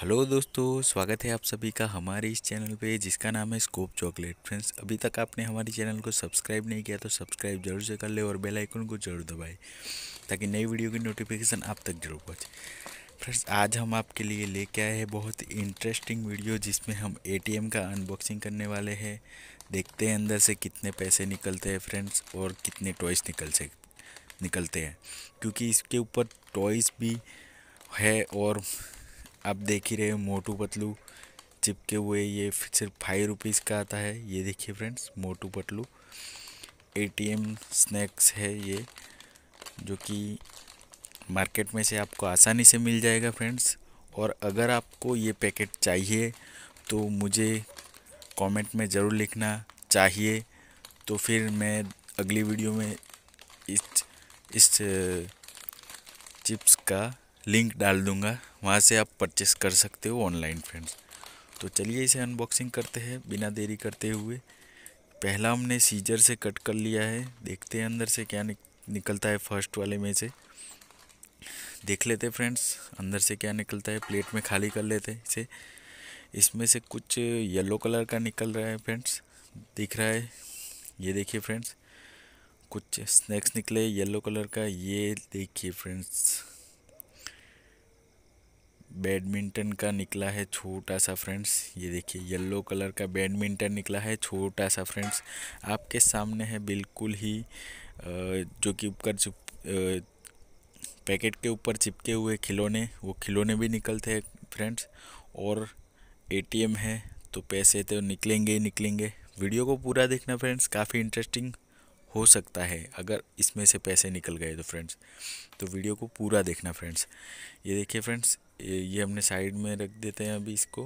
hello दोस्तों स्वागत है आप सभी का हमारे इस चैनल पे जिसका नाम है स्कोप चॉकलेट फ्रेंड्स अभी तक आपने हमारे चैनल को सब्सक्राइब नहीं किया तो सब्सक्राइब जरूर से कर ले और बेल आइकन को जरूर दबाए ताकि नई वीडियो की नोटिफिकेशन आप तक जरूर पहुँचे फ्रेंड्स आज हम आपके लिए लेके आए हैं बहुत इंटरेस्टिंग वीडियो जिसमें हम ए का अनबॉक्सिंग करने वाले हैं देखते हैं अंदर से कितने पैसे निकलते हैं फ्रेंड्स और कितने टॉयस निकल से निकलते हैं क्योंकि इसके ऊपर टॉयस भी है और आप देख ही रहे हो मोटू पतलू चिपके हुए ये सिर्फ फाइव रुपीज़ का आता है ये देखिए friends Motu Patlu ATM snacks है ये जो कि मार्केट में से आपको आसानी से मिल जाएगा फ्रेंड्स और अगर आपको ये पैकेट चाहिए तो मुझे कमेंट में ज़रूर लिखना चाहिए तो फिर मैं अगली वीडियो में इस इस चिप्स का लिंक डाल दूँगा वहाँ से आप परचेस कर सकते हो ऑनलाइन फ्रेंड्स तो चलिए इसे अनबॉक्सिंग करते हैं बिना देरी करते हुए पहला हमने सीजर से कट कर लिया है देखते हैं अंदर से क्या निकलता है फर्स्ट वाले में से देख लेते फ्रेंड्स अंदर से क्या निकलता है प्लेट में खाली कर लेते हैं इसे इसमें से कुछ येलो कलर का निकल रहा है फ्रेंड्स दिख रहा है ये देखिए फ्रेंड्स कुछ स्नैक्स निकले येलो कलर का ये देखिए फ्रेंड्स बैडमिंटन का निकला है छोटा सा फ्रेंड्स ये देखिए येलो कलर का बैडमिंटन निकला है छोटा सा फ्रेंड्स आपके सामने है बिल्कुल ही जो कि ऊपर चुप पैकेट के ऊपर चिपके हुए खिलौने वो खिलौने भी निकलते हैं फ्रेंड्स और एटीएम है तो पैसे तो निकलेंगे ही निकलेंगे वीडियो को पूरा देखना फ्रेंड्स काफ़ी इंटरेस्टिंग हो सकता है अगर इसमें से पैसे निकल गए तो फ्रेंड्स तो वीडियो को पूरा देखना फ्रेंड्स ये देखिए फ्रेंड्स ये हमने साइड में रख देते हैं अभी इसको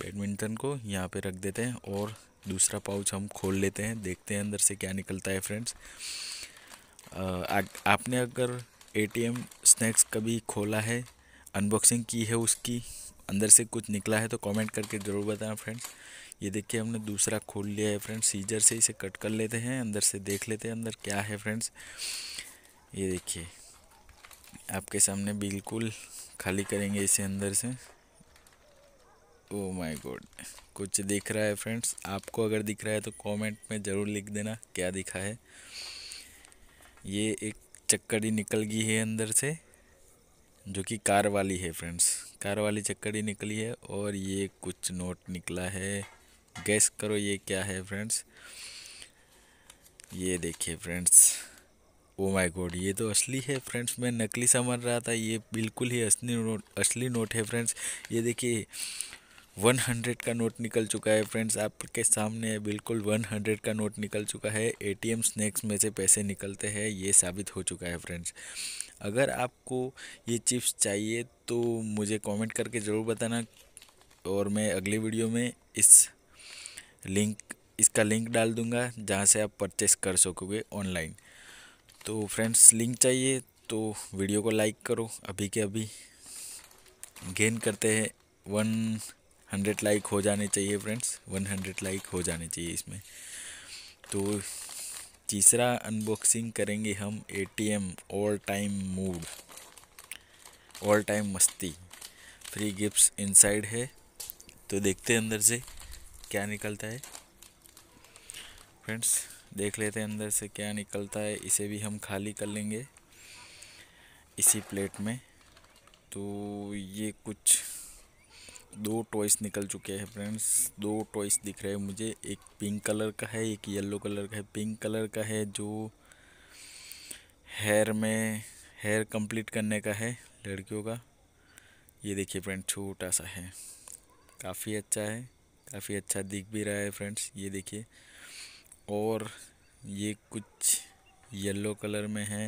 बैडमिंटन को यहाँ पे रख देते हैं और दूसरा पाउच हम खोल लेते हैं देखते हैं अंदर से क्या निकलता है फ्रेंड्स आपने अगर एटीएम स्नैक्स कभी खोला है अनबॉक्सिंग की है उसकी अंदर से कुछ निकला है तो कमेंट करके ज़रूर बताना फ्रेंड्स ये देखिए हमने दूसरा खोल लिया है फ्रेंड्स सीजर से इसे कट कर लेते हैं अंदर से देख लेते हैं अंदर क्या है फ्रेंड्स ये देखिए आपके सामने बिल्कुल खाली करेंगे इसे अंदर से ओ माय गॉड कुछ दिख रहा है फ्रेंड्स आपको अगर दिख रहा है तो कमेंट में ज़रूर लिख देना क्या दिखा है ये एक चक्कड़ी निकल गई है अंदर से जो कि कार वाली है फ्रेंड्स कार वाली चक्कड़ी निकली है और ये कुछ नोट निकला है गैस करो ये क्या है फ्रेंड्स ये देखिए फ्रेंड्स ओ माय गॉड ये तो असली है फ्रेंड्स मैं नकली समझ रहा था ये बिल्कुल ही असली नोट असली नोट है फ्रेंड्स ये देखिए वन हंड्रेड का नोट निकल चुका है फ्रेंड्स आपके सामने बिल्कुल वन हंड्रेड का नोट निकल चुका है एटीएम स्नैक्स में से पैसे निकलते हैं ये साबित हो चुका है फ्रेंड्स अगर आपको ये चिप्स चाहिए तो मुझे कमेंट करके ज़रूर बताना और मैं अगले वीडियो में इस लिंक इसका लिंक डाल दूंगा जहाँ से आप परचेस कर सकोगे ऑनलाइन तो फ्रेंड्स लिंक चाहिए तो वीडियो को लाइक करो अभी के अभी गेन करते हैं वन हंड्रेड लाइक हो जाने चाहिए फ्रेंड्स वन हंड्रेड लाइक हो जाने चाहिए इसमें तो तीसरा अनबॉक्सिंग करेंगे हम A T M all time mood all time मस्ती फ्री गिफ्ट्स इनसाइड है तो देखते हैं अंदर से क्या निकलता है फ्रेंड्स देख लेते हैं अंदर से क्या निकलता है इसे भी हम खाली कर लेंगे इसी प्लेट में तो ये कुछ दो टॉयस निकल चुके हैं फ्रेंड्स दो टॉयस दिख रहे हैं मुझे एक पिंक कलर का है एक येलो कलर का है पिंक कलर का है जो हेयर में हेयर कंप्लीट करने का है लड़कियों का ये देखिए फ्रेंड छोटा सा है काफ़ी अच्छा है काफ़ी अच्छा दिख भी रहा है फ्रेंड्स ये देखिए और ये कुछ येलो कलर में है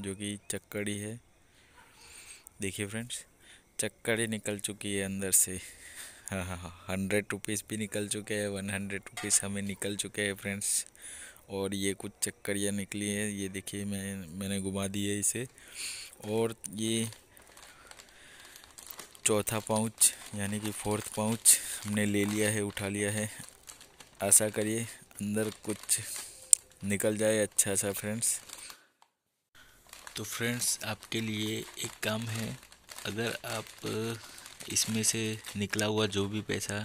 जो कि चक्कड़ी है देखिए फ्रेंड्स चक्कड़ी निकल चुकी है अंदर से हाँ हाँ हाँ हंड्रेड रुपीज़ भी निकल चुके हैं वन हंड्रेड रुपीज़ हमें निकल चुके हैं फ्रेंड्स और ये कुछ चक्करियाँ निकली हैं ये देखिए मैं मैंने घुमा दी है इसे और ये चौथा पाउच यानी कि फोर्थ पाउच हमने ले लिया है उठा लिया है ऐसा करिए अंदर कुछ निकल जाए अच्छा सा फ्रेंड्स तो फ्रेंड्स आपके लिए एक काम है अगर आप इसमें से निकला हुआ जो भी पैसा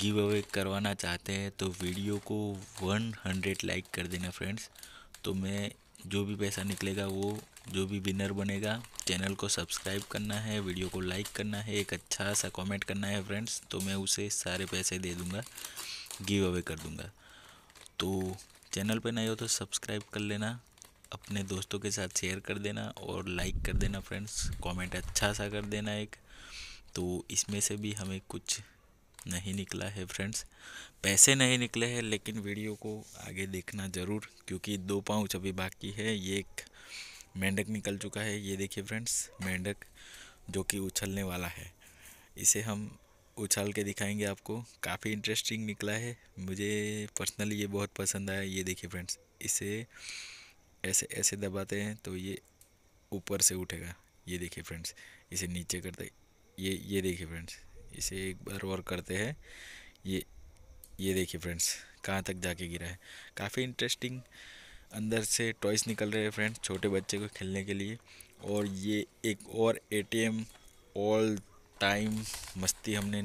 गिव अवे करवाना चाहते हैं तो वीडियो को 100 लाइक कर देना फ्रेंड्स तो मैं जो भी पैसा निकलेगा वो जो भी विनर बनेगा चैनल को सब्सक्राइब करना है वीडियो को लाइक करना है एक अच्छा सा कमेंट करना है फ्रेंड्स तो मैं उसे सारे पैसे दे दूँगा गिव अवे कर दूँगा तो चैनल पर नए हो तो सब्सक्राइब कर लेना अपने दोस्तों के साथ शेयर कर देना और लाइक कर देना फ्रेंड्स कमेंट अच्छा सा कर देना एक तो इसमें से भी हमें कुछ नहीं निकला है फ्रेंड्स पैसे नहीं निकले हैं लेकिन वीडियो को आगे देखना ज़रूर क्योंकि दो पाउच अभी बाकी है ये एक मेंढक निकल चुका है ये देखिए फ्रेंड्स मेंढक जो कि उछलने वाला है इसे हम उछाल के दिखाएंगे आपको काफ़ी इंटरेस्टिंग निकला है मुझे पर्सनली ये बहुत पसंद आया ये देखिए फ्रेंड्स इसे ऐसे ऐसे दबाते हैं तो ये ऊपर से उठेगा ये देखिए फ्रेंड्स इसे नीचे करते ये ये देखिए फ्रेंड्स इसे एक बार और करते हैं ये ये देखिए फ्रेंड्स कहाँ तक जाके गिरा है काफ़ी इंटरेस्टिंग अंदर से टॉयस निकल रहे हैं फ्रेंड्स छोटे बच्चे को खेलने के लिए और ये एक और एटीएम ऑल टाइम मस्ती हमने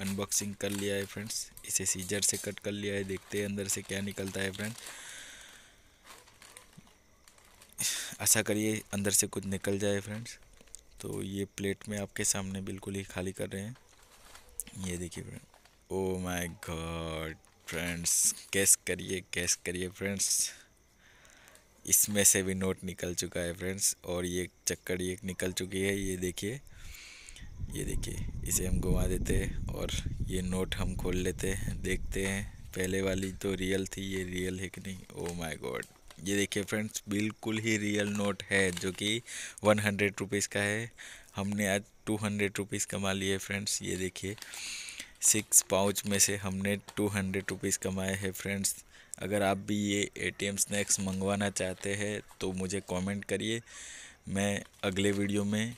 अनबॉक्सिंग कर लिया है फ्रेंड्स इसे सीजर से कट कर लिया है देखते हैं अंदर से क्या निकलता है फ्रेंड्स ऐसा करिए अंदर से कुछ निकल जाए फ्रेंड्स तो ये प्लेट में आपके सामने बिल्कुल ही खाली कर रहे हैं ये देखिए friend oh my god friends cash करिए कैश करिए फ्रेंड्स इसमें से भी नोट निकल चुका है फ्रेंड्स और ये चक्कर ये निकल चुकी है ये देखिए ये देखिए इसे हम घुमा देते हैं और ये नोट हम खोल लेते हैं देखते हैं पहले वाली तो रियल थी ये रियल है कि नहीं ओ माय गॉड ये देखिए फ्रेंड्स बिल्कुल ही रियल नोट है जो कि वन हंड्रेड रुपीज़ का है हमने आज टू हंड्रेड रुपीज़ कमा लिए फ्रेंड्स ये देखिए सिक्स पाउच में से हमने टू हंड्रेड रुपीज़ कमाए हैं फ्रेंड्स अगर आप भी ये ए स्नैक्स मंगवाना चाहते हैं तो मुझे कॉमेंट करिए मैं अगले वीडियो में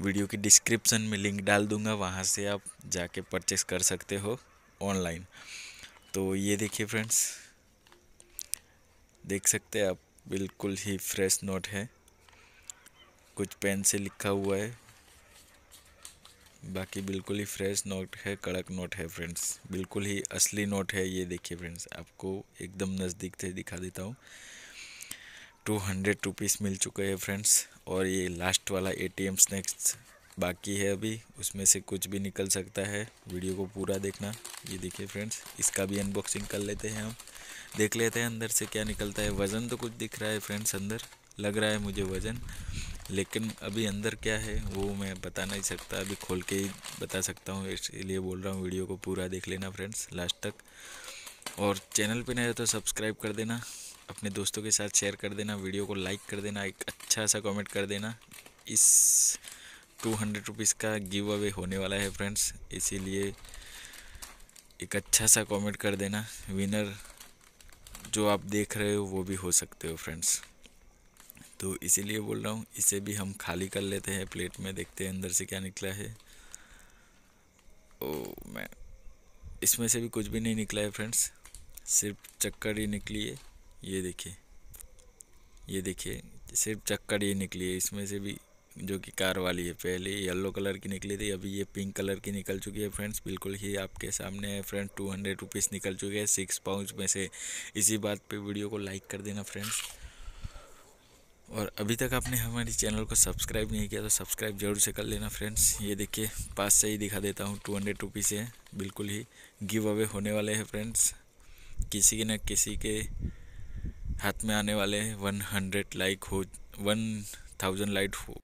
वीडियो की डिस्क्रिप्शन में लिंक डाल दूंगा वहाँ से आप जाके परचेस कर सकते हो ऑनलाइन तो ये देखिए फ्रेंड्स देख सकते हैं आप बिल्कुल ही फ्रेश नोट है कुछ पेन से लिखा हुआ है बाकी बिल्कुल ही फ्रेश नोट है कड़क नोट है फ्रेंड्स बिल्कुल ही असली नोट है ये देखिए फ्रेंड्स आपको एकदम नज़दीक से दिखा देता हूँ टू हंड्रेड रुपीज़ मिल चुके हैं फ्रेंड्स और ये लास्ट वाला ए स्नैक्स बाकी है अभी उसमें से कुछ भी निकल सकता है वीडियो को पूरा देखना ये देखिए फ्रेंड्स इसका भी अनबॉक्सिंग कर लेते हैं हम देख लेते हैं अंदर से क्या निकलता है वज़न तो कुछ दिख रहा है फ्रेंड्स अंदर लग रहा है मुझे वज़न लेकिन अभी अंदर क्या है वो मैं बता नहीं सकता अभी खोल के ही बता सकता हूँ इसलिए बोल रहा हूँ वीडियो को पूरा देख लेना फ्रेंड्स लास्ट तक और चैनल पर नहीं तो सब्सक्राइब कर देना अपने दोस्तों के साथ शेयर कर देना वीडियो को लाइक कर देना एक अच्छा सा कमेंट कर देना इस टू हंड्रेड रुपीज़ का गिव अवे होने वाला है फ्रेंड्स इसीलिए एक अच्छा सा कमेंट कर देना विनर जो आप देख रहे हो वो भी हो सकते हो फ्रेंड्स तो इसीलिए बोल रहा हूँ इसे भी हम खाली कर लेते हैं प्लेट में देखते हैं अंदर से क्या निकला है ओ मैं इसमें से भी कुछ भी नहीं निकला है फ्रेंड्स सिर्फ चक्कर ही निकली है ये देखिए ये देखिए सिर्फ चक्कर ये निकली है इसमें से भी जो कि कार वाली है पहले येलो कलर की निकली थी अभी ये पिंक कलर की निकल चुकी है फ्रेंड्स बिल्कुल ही आपके सामने है फ्रेंड्स टू हंड्रेड रुपीज़ निकल चुके हैं सिक्स पाउच में से इसी बात पे वीडियो को लाइक कर देना फ्रेंड्स और अभी तक आपने हमारे चैनल को सब्सक्राइब नहीं किया तो सब्सक्राइब जरूर से कर लेना फ्रेंड्स ये देखिए पास से ही दिखा देता हूँ टू हंड्रेड रुपीज़ है बिल्कुल ही गिव अवे होने वाले हैं फ्रेंड्स किसी के न किसी के हाथ में आने वाले वन हंड्रेड लाइक हो वन थाउजेंड लाइक हो